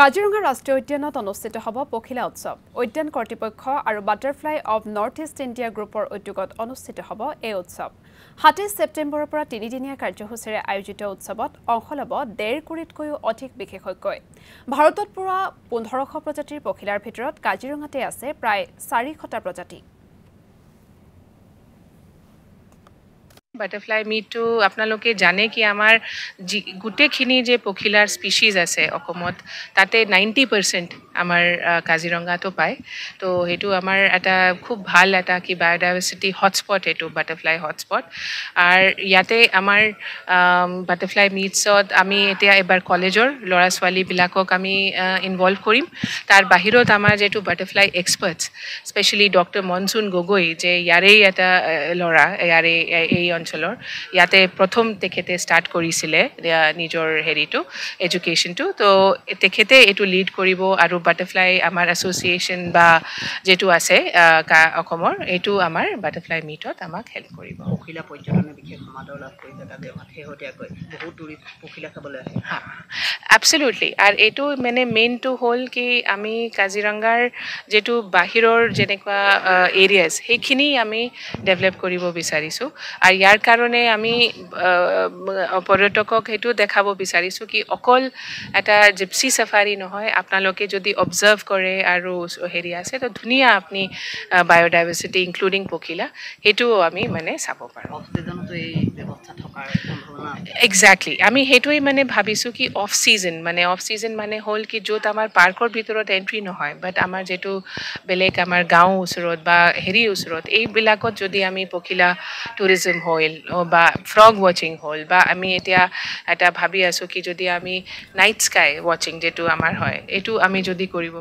কাজিৰঙা ৰাষ্ট্ৰীয় উদ্যানত অনুষ্ঠিত হ'ব পখিলা উৎসৱ উদ্যান কৰ্তৃপক্ষ আৰু butterfly of north east India গ্ৰুপৰ উদ্যোগত অনুষ্ঠিত হ'ব এই উৎসৱ সাতাইছ ছেপ্টেম্বৰৰ পৰা তিনিদিনীয়া কাৰ্যসূচীৰে আয়োজিত উৎসৱত অংশ ল'ব ডেৰ কোটিতকৈও অধিক বিশেষজ্ঞই ভাৰতত পোৱা পোন্ধৰশ প্ৰজাতিৰ পখিলাৰ ভিতৰত কাজিৰঙাতে আছে প্ৰায় চাৰিশটা প্ৰজাতি বাটাৰফ্লাই মিটটো আপোনালোকে জানে কি আমাৰ যি গোটেইখিনি যে পখিলাৰ স্পিচিজ আছে অসমত তাতে নাইণ্টি পাৰ্চেণ্ট আমাৰ কাজিৰঙাটো পায় তো সেইটো আমাৰ এটা খুব ভাল এটা কি বায়'ডাইভাৰ্চিটি হটস্পট এইটো বাটাৰফ্লাই হটস্পট আৰু ইয়াতে আমাৰ বাটাৰফ্লাই মিটছত আমি এতিয়া এবাৰ কলেজৰ ল'ৰা ছোৱালীবিলাকক আমি ইনভল্ভ কৰিম তাৰ বাহিৰত আমাৰ যিহেতু butterfly experts specially doctor Monsoon Gogoi যে ইয়াৰেই এটা ল'ৰা ইয়াৰে এই অঞ্চল অঞ্চলৰ ইয়াতে প্ৰথম তেখেতে ষ্টাৰ্ট কৰিছিলে নিজৰ হেৰিটো এডুকেশ্যনটো তো তেখেতে এইটো লিড কৰিব আৰু বাটাৰফ্লাই আমাৰ এছ'চিয়েশ্যন বা যিটো আছে অসমৰ এইটো আমাৰ বাটাৰফ্লাই মিটত আমাক হেল্প কৰিব পখিলা পৰ্যটনে বিশেষ সমাদৰ লাভ কৰিছে তাতে শেহতীয়াকৈ বহুত দূৰ পখিলা খাবলৈ আহে এবছলুটলি আৰু এইটো মানে মেইনটো হ'ল কি আমি কাজিৰঙাৰ যিটো বাহিৰৰ যেনেকুৱা এৰিয়াজ সেইখিনি আমি ডেভেলপ কৰিব বিচাৰিছোঁ আৰু ইয়াৰ যাৰ কাৰণে আমি পৰ্যটকক সেইটো দেখাব বিচাৰিছোঁ কি অকল এটা জিপচি চাফাৰী নহয় আপোনালোকে যদি অবজাৰ্ভ কৰে আৰু হেৰি আছে তো ধুনীয়া আপুনি বায়'ডাইভাৰ্চিটি ইনক্লুডিং পখিলা সেইটোও আমি মানে চাব পাৰোঁ একজেক্টলি আমি সেইটোৱে মানে ভাবিছোঁ কি অফ চিজন মানে অফ চিজন মানে হ'ল কি য'ত আমাৰ পাৰ্কৰ ভিতৰত এণ্ট্ৰি নহয় বাট আমাৰ যিটো বেলেগ আমাৰ গাঁও ওচৰত বা হেৰি ওচৰত এইবিলাকত যদি আমি পখিলা টুৰিজম হয় হল বা ফ্রগ ওয়াচিং হল বা আমি এতিয়া এটা ভাবি আছো কি যদি আমি নাইট স্কাই ওয়াচিং যেটো আমাৰ হয় এটো আমি যদি কৰিব